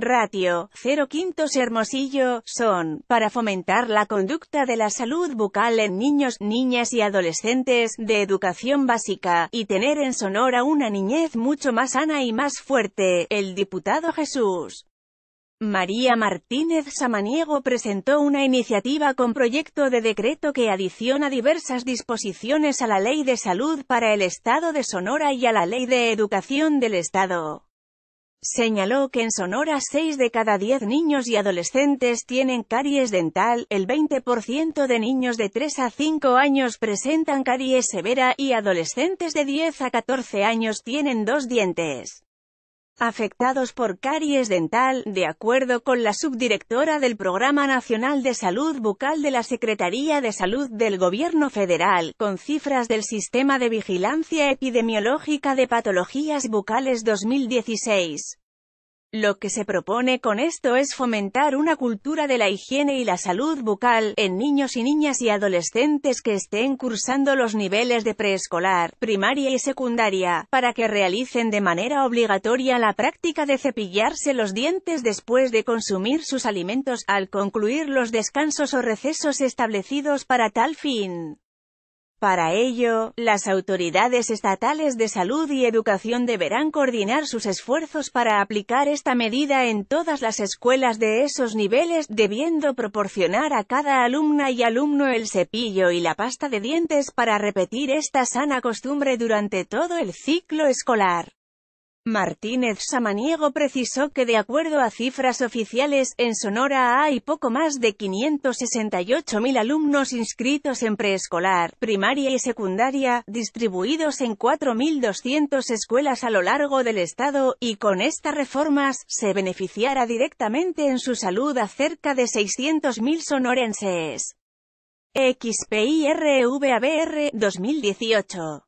ratio 0 quintos Hermosillo, son, para fomentar la conducta de la salud bucal en niños, niñas y adolescentes, de educación básica, y tener en Sonora una niñez mucho más sana y más fuerte, el diputado Jesús. María Martínez Samaniego presentó una iniciativa con proyecto de decreto que adiciona diversas disposiciones a la Ley de Salud para el Estado de Sonora y a la Ley de Educación del Estado. Señaló que en Sonora 6 de cada 10 niños y adolescentes tienen caries dental, el 20% de niños de 3 a 5 años presentan caries severa y adolescentes de 10 a 14 años tienen dos dientes afectados por caries dental, de acuerdo con la subdirectora del Programa Nacional de Salud Bucal de la Secretaría de Salud del Gobierno Federal, con cifras del Sistema de Vigilancia Epidemiológica de Patologías Bucales 2016. Lo que se propone con esto es fomentar una cultura de la higiene y la salud bucal, en niños y niñas y adolescentes que estén cursando los niveles de preescolar, primaria y secundaria, para que realicen de manera obligatoria la práctica de cepillarse los dientes después de consumir sus alimentos, al concluir los descansos o recesos establecidos para tal fin. Para ello, las autoridades estatales de salud y educación deberán coordinar sus esfuerzos para aplicar esta medida en todas las escuelas de esos niveles, debiendo proporcionar a cada alumna y alumno el cepillo y la pasta de dientes para repetir esta sana costumbre durante todo el ciclo escolar. Martínez Samaniego precisó que de acuerdo a cifras oficiales, en Sonora hay poco más de 568.000 alumnos inscritos en preescolar, primaria y secundaria, distribuidos en 4.200 escuelas a lo largo del estado, y con estas reformas, se beneficiará directamente en su salud a cerca de 600.000 sonorenses. XPIRVABR 2018